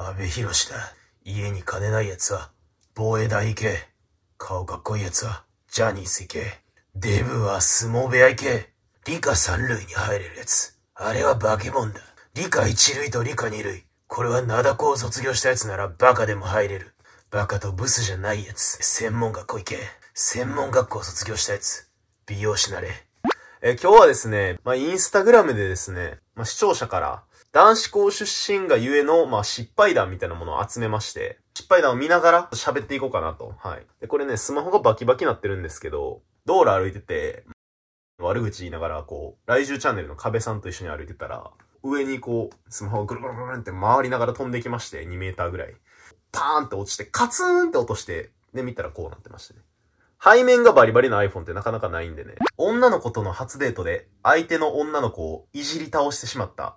安部博士だ。家に金ない奴は、防衛大行け。顔かっこいい奴は、ジャニーズ行け。デブは相撲部屋行け。理科三類に入れる奴。あれは化け物だ。理科一類と理科二類。これは灘高を卒業した奴ならバカでも入れる。バカとブスじゃない奴。専門学校行け。専門学校卒業した奴。美容師なれ。え、今日はですね、まあ、インスタグラムでですね、まあ、視聴者から、男子校出身がゆえの、まあ、失敗談みたいなものを集めまして、失敗談を見ながら喋っていこうかなと。はい。で、これね、スマホがバキバキなってるんですけど、道路歩いてて、悪口言いながら、こう、来週チャンネルの壁さんと一緒に歩いてたら、上にこう、スマホをぐるぐるぐるって回りながら飛んできまして、2メーターぐらい。パーンって落ちて、カツーンって落として、で、見たらこうなってましたね。背面がバリバリの iPhone ってなかなかないんでね。女の子との初デートで、相手の女の子をいじり倒してしまった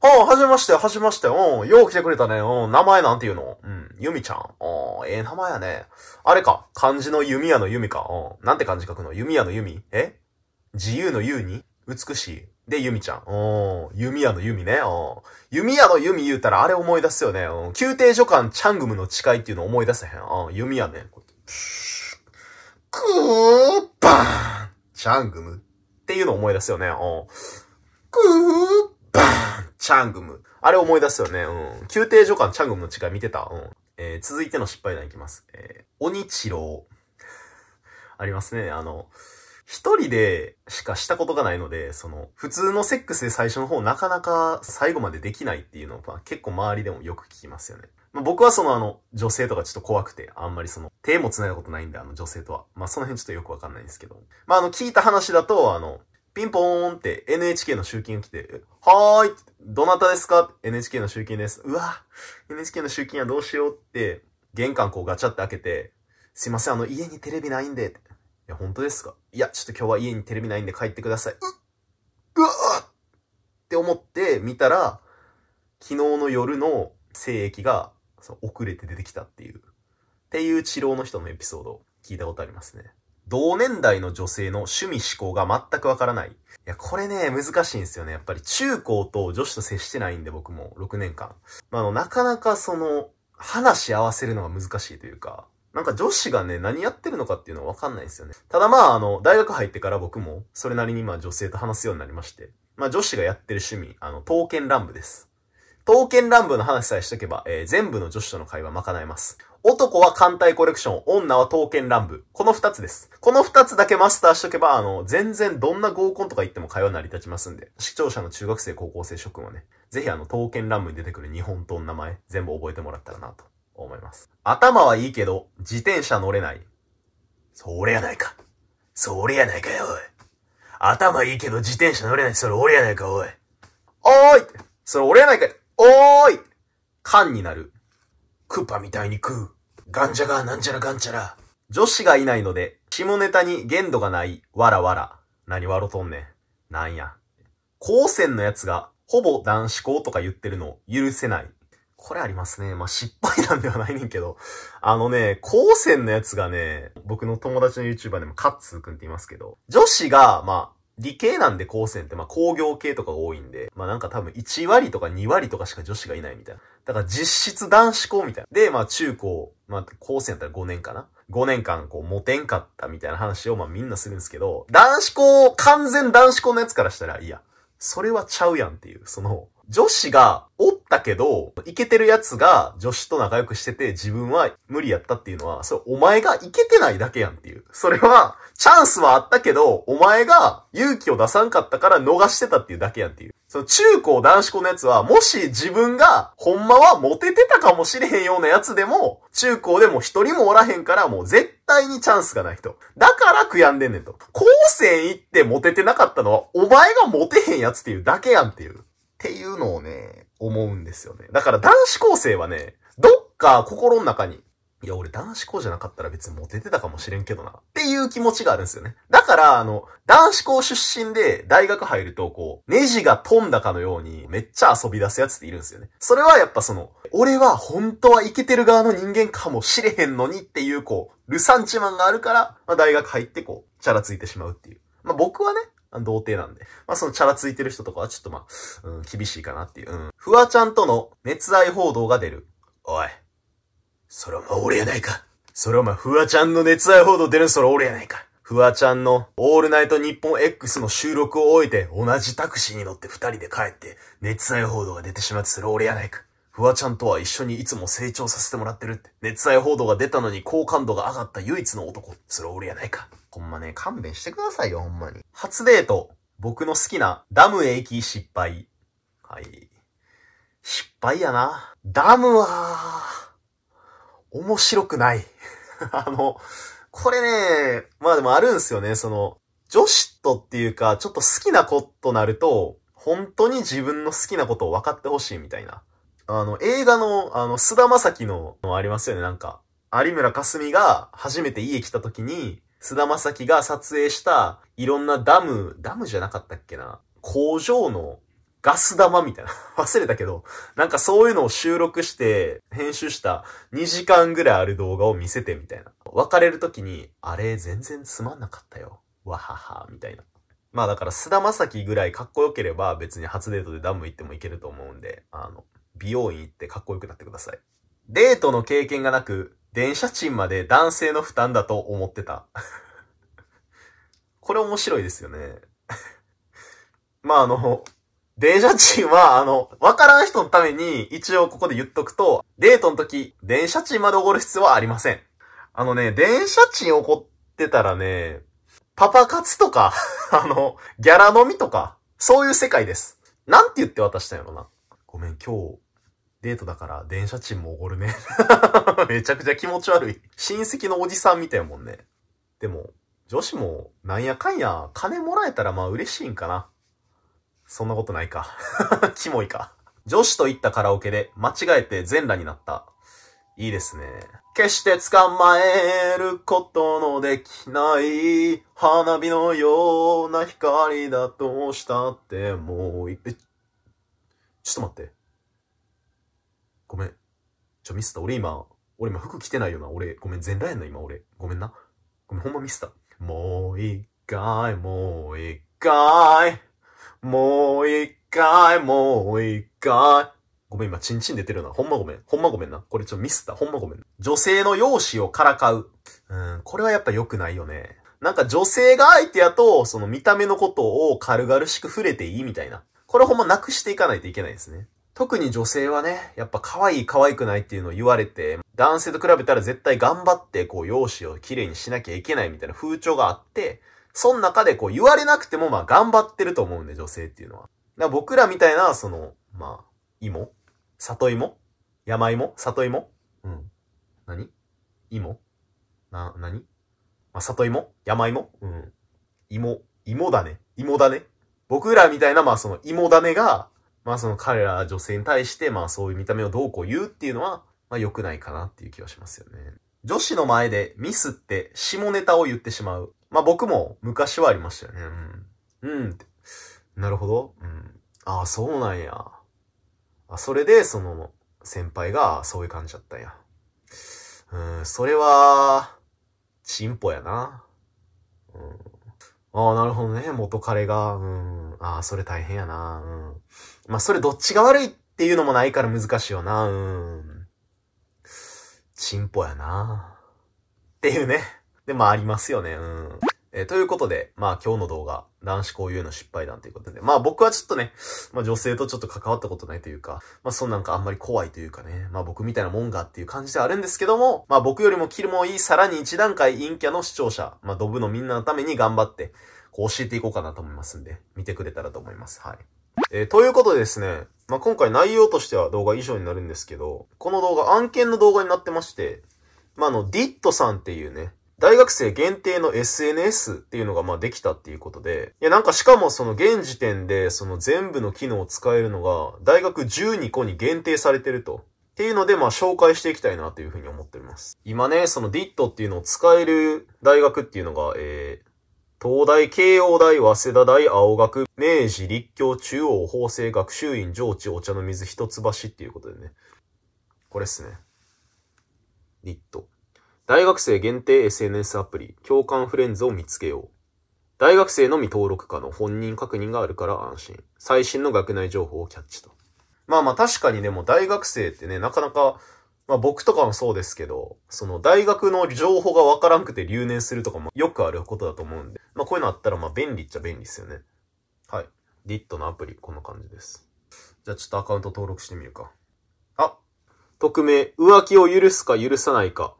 ああ、はじめまして、はじめまして。うん、よう来てくれたね。うん、名前なんていうのうん、ゆみちゃん。うん、ええー、名前やね。あれか、漢字の弓矢の弓か。うん、なんて漢字書くの弓矢の弓え自由の優に美しい。で、ゆみちゃん。うん、弓矢の弓ね。うん、弓矢の弓言うたらあれ思い出すよね。うん、宮廷書官チャングムの誓いっていうの思い出せへん。うん、弓矢ね。こうくー、ぱーんチャングムっていうの思い出すよね。うん、くー、バーンチャングム。あれ思い出すよね。うん。宮廷所感チャングムの違い見てた。うん。えー、続いての失敗談いきます。えー、鬼治郎。ありますね。あの、一人でしかしたことがないので、その、普通のセックスで最初の方なかなか最後までできないっていうのを、まあ、結構周りでもよく聞きますよね。まあ、僕はそのあの、女性とかちょっと怖くて、あんまりその、手も繋いだことないんで、あの女性とは。まあ、その辺ちょっとよくわかんないんですけど。まあ、あの、聞いた話だと、あの、ピンポーンって NHK の集金が来て、はーいどなたですか ?NHK の集金です。うわ !NHK の集金はどうしようって、玄関こうガチャって開けて、すいません、あの、家にテレビないんで。いや、本当ですかいや、ちょっと今日は家にテレビないんで帰ってください。ううわって思って見たら、昨日の夜の精液が遅れて出てきたっていう、っていう治療の人のエピソードを聞いたことありますね。同年代の女性の趣味思考が全くわからない。いや、これね、難しいんですよね。やっぱり中高と女子と接してないんで、僕も6年間。まあ、あの、なかなかその、話し合わせるのが難しいというか、なんか女子がね、何やってるのかっていうのはわかんないんですよね。ただまあ、あの、大学入ってから僕も、それなりにまあ女性と話すようになりまして、まあ女子がやってる趣味、あの、刀剣乱舞です。刀剣乱舞の話さえしとけば、えー、全部の女子との会話賄えます。男は艦隊コレクション、女は刀剣乱舞。この二つです。この二つだけマスターしとけば、あの、全然どんな合コンとか言っても会話成り立ちますんで、視聴者の中学生、高校生諸君はね、ぜひあの、刀剣乱舞に出てくる日本刀の名前、全部覚えてもらったらなと思います。頭はいいけど、自転車乗れない。それやないか。それやないかよ、おい。頭いいけど自転車乗れない。それ俺やないか、おい。おーいそれ俺やないかおーい缶になる。クーパーみたいに食う。ガンジャがなんちゃらガンチャラ。女子がいないので、下ネタに限度がない、わらわら。何笑とんねん。なんや。高専のやつが、ほぼ男子校とか言ってるの許せない。これありますね。まあ、失敗なんではないねんけど。あのね、高専のやつがね、僕の友達の YouTuber でもカッツーくんって言いますけど、女子が、まあ、理系なんで高専って、まあ、工業系とかが多いんで、まあ、なんか多分1割とか2割とかしか女子がいないみたいな。だから実質男子校みたいな。で、まあ、中高、まあ、高専やったら5年かな。5年間こうモテんかったみたいな話をまあみんなするんですけど、男子校、完全男子校のやつからしたら、いや、それはちゃうやんっていう、その、女子がおったけど、イケてるやつが女子と仲良くしてて自分は無理やったっていうのは、それお前がイケてないだけやんっていう。それは、チャンスはあったけど、お前が勇気を出さんかったから逃してたっていうだけやんっていう。その中高男子校のやつは、もし自分がほんまはモテてたかもしれへんようなやつでも、中高でも一人もおらへんから、もう絶対にチャンスがない人。だから悔やんでんねんと。高専行ってモテてなかったのは、お前がモテへんやつっていうだけやんっていう。っていうのをね、思うんですよね。だから男子高生はね、どっか心の中に、いや、俺男子校じゃなかったら別にモテてたかもしれんけどな。っていう気持ちがあるんですよね。だから、あの、男子校出身で大学入ると、こう、ネジが飛んだかのように、めっちゃ遊び出すやつっているんですよね。それはやっぱその、俺は本当はイケてる側の人間かもしれへんのにっていう、こう、ルサンチマンがあるから、まあ、大学入ってこう、チャラついてしまうっていう。まあ、僕はね、童貞なんで。まあそのチャラついてる人とかはちょっとまあ、うん、厳しいかなっていう。うん。フワちゃんとの熱愛報道が出る。おい。それはまあ俺やないか。それはまあフワちゃんの熱愛報道出るそれ俺やないか。フワちゃんのオールナイト日本 X の収録を終えて同じタクシーに乗って二人で帰って熱愛報道が出てしまってそれ俺やないか。フワちゃんとは一緒にいつも成長させてもらってるって。熱愛報道が出たのに好感度が上がった唯一の男。それ俺やないか。ほんまね、勘弁してくださいよ、ほんまに。初デート。僕の好きな、ダムへ行き失敗。はい。失敗やな。ダムは、面白くない。あの、これね、まあでもあるんすよね、その、女子とっていうか、ちょっと好きな子となると、本当に自分の好きなことを分かってほしいみたいな。あの、映画の、あの、菅田正樹の、ありますよね、なんか。有村架純が初めて家来た時に、菅田正樹が撮影したいろんなダム、ダムじゃなかったっけな工場のガス玉みたいな。忘れたけど、なんかそういうのを収録して編集した2時間ぐらいある動画を見せてみたいな。別れる時に、あれ全然つまんなかったよ。わはは、みたいな。まあだから菅田正樹ぐらいかっこよければ別に初デートでダム行ってもいけると思うんで、あの、美容院行ってかっこよくなってください。デートの経験がなく、電車賃まで男性の負担だと思ってた。これ面白いですよね。まああの、電車賃は、あの、わからん人のために一応ここで言っとくと、デートの時、電車賃までおごる必要はありません。あのね、電車賃おごってたらね、パパ活とか、あの、ギャラ飲みとか、そういう世界です。なんて言って渡したんやろな。ごめん、今日、デートだから電車賃もおごるね めちゃくちゃ気持ち悪い。親戚のおじさんみたいもんね。でも、女子もなんやかんや金もらえたらまあ嬉しいんかな。そんなことないか キモいか。女子と行ったカラオケで間違えて全裸になった。いいですね。決して捕まえることのできない花火のような光だとしたってもう、え、ちょっと待って。ちょ、ミスった。俺今、俺今服着てないよな。俺、ごめん、全裸やんな、今俺。ごめんな。ごめん、ほんまミスった。もう一回、もう一回。もう一回、もう一回。ごめん、今、チンチン出てるな。ほんまごめん。ほんまごめんな。これちょ、ミスった。ほんまごめん。女性の容姿をからかう。うん、これはやっぱ良くないよね。なんか女性が相手やと、その見た目のことを軽々しく触れていいみたいな。これほんまなくしていかないといけないですね。特に女性はね、やっぱ可愛い可愛くないっていうのを言われて、男性と比べたら絶対頑張ってこう容姿を綺麗にしなきゃいけないみたいな風潮があって、その中でこう言われなくてもまあ頑張ってると思うんで、女性っていうのは。ら僕らみたいな、その、まあ、芋里芋山芋里芋うん。何芋な、何まあ、里芋山芋うん。芋、芋だね。芋だね。僕らみたいな、まあその芋だねが、まあその彼ら女性に対して、まあそういう見た目をどうこう言うっていうのは、まあ良くないかなっていう気はしますよね。女子の前でミスって下ネタを言ってしまう。まあ僕も昔はありましたよね。うん。うん。なるほど。うん。ああ、そうなんや。あ、それで、その、先輩がそういう感じだったんや。うん、それは、チンポやな。うん。ああ、なるほどね。元彼が、うん。ああ、それ大変やな。うん。まあ、それどっちが悪いっていうのもないから難しいよな。うん。チンポやな。っていうね。でもありますよね。うん。えー、ということで、まあ今日の動画、男子交友の失敗談ということで、まあ僕はちょっとね、まあ女性とちょっと関わったことないというか、まあそんなんかあんまり怖いというかね、まあ僕みたいなもんがっていう感じではあるんですけども、まあ僕よりもキルもいいさらに一段階陰キャの視聴者、まあドブのみんなのために頑張って、こう教えていこうかなと思いますんで、見てくれたらと思います。はい。えー、ということでですね、まあ今回内容としては動画以上になるんですけど、この動画案件の動画になってまして、まああの、ディットさんっていうね、大学生限定の SNS っていうのがまあできたっていうことで、いやなんかしかもその現時点でその全部の機能を使えるのが大学12個に限定されてると。っていうので、まあ、紹介していきたいなというふうに思っております。今ね、その DIT っていうのを使える大学っていうのが、えー、東大、慶応大、早稲田大、青学、明治、立教、中央、法政、学習院、上智、お茶の水、一橋っていうことでね。これっすね。DIT。大学生限定 SNS アプリ、共感フレンズを見つけよう。大学生のみ登録家の本人確認があるから安心。最新の学内情報をキャッチと。まあまあ確かにでも大学生ってね、なかなか、まあ僕とかもそうですけど、その大学の情報がわからんくて留年するとかもよくあることだと思うんで、まあこういうのあったらまあ便利っちゃ便利ですよね。はい。DIT のアプリ、こんな感じです。じゃあちょっとアカウント登録してみるか。あ匿名、浮気を許すか許さないか。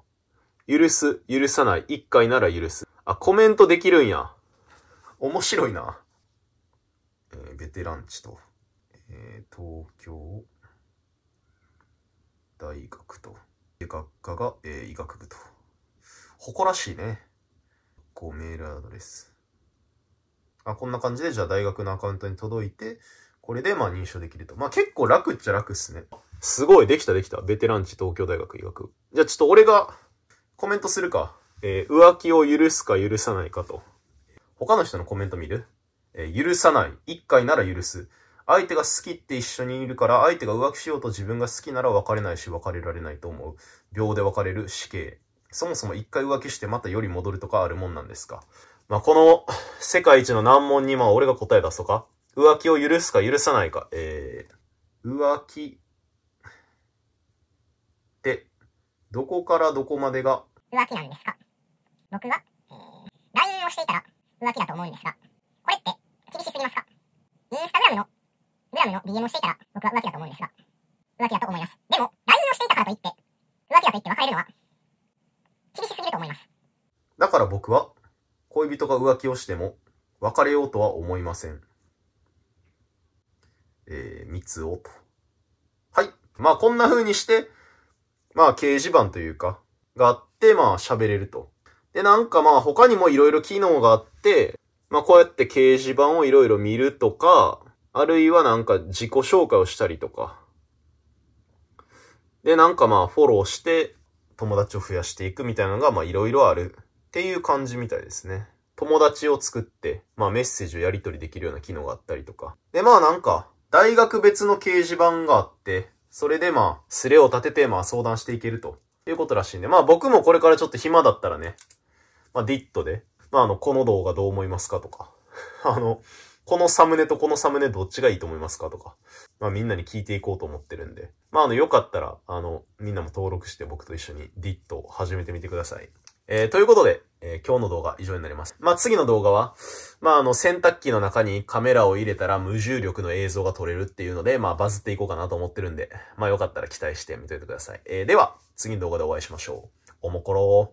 許す、許さない、一回なら許す。あ、コメントできるんや。面白いな。えー、ベテランチと、えー、東京大学と、学科が、えー、医学部と。誇らしいね。こう、メールアドレス。あ、こんな感じで、じゃあ大学のアカウントに届いて、これでまあ認証できると。まあ結構楽っちゃ楽っすね。すごい、できたできた。ベテランチ東京大学医学部。じゃあちょっと俺が、コメントするか。えー、浮気を許すか許さないかと。他の人のコメント見るえー、許さない。一回なら許す。相手が好きって一緒にいるから、相手が浮気しようと自分が好きなら別れないし別れられないと思う。秒で別れる死刑。そもそも一回浮気してまたより戻るとかあるもんなんですかまあ、この世界一の難問にまあ俺が答え出すとか浮気を許すか許さないか。えー、浮気どこからどこまでが浮気なんですか僕は、えー、LINE をしていたら浮気だと思うんですが、これって厳しすぎますかインスタグラムの、グラムの DM をしていたら僕は浮気だと思うんですが、浮気だと思います。でも、LINE をしていたからといって、浮気だと言って別れるのは、厳しすぎると思います。だから僕は、恋人が浮気をしても、別れようとは思いません。えー、三つをと。はい。まあ、こんな風にして、まあ掲示板というか、があって、まあ喋れると。で、なんかまあ他にも色々機能があって、まあこうやって掲示板を色々見るとか、あるいはなんか自己紹介をしたりとか。で、なんかまあフォローして友達を増やしていくみたいなのがまあいろいろあるっていう感じみたいですね。友達を作って、まあメッセージをやり取りできるような機能があったりとか。で、まあなんか大学別の掲示板があって、それでまあ、スレを立ててまあ相談していけるということらしいんで、まあ僕もこれからちょっと暇だったらね、まあディットで、まああの、この動画どう思いますかとか、あの、このサムネとこのサムネどっちがいいと思いますかとか、まあみんなに聞いていこうと思ってるんで、まああの、よかったら、あの、みんなも登録して僕と一緒にディットを始めてみてください。えー、ということで、えー、今日の動画以上になります。まあ、次の動画は、まあ、あの、洗濯機の中にカメラを入れたら無重力の映像が撮れるっていうので、まあ、バズっていこうかなと思ってるんで、まあ、よかったら期待してみといてください。えー、では、次の動画でお会いしましょう。おもころー。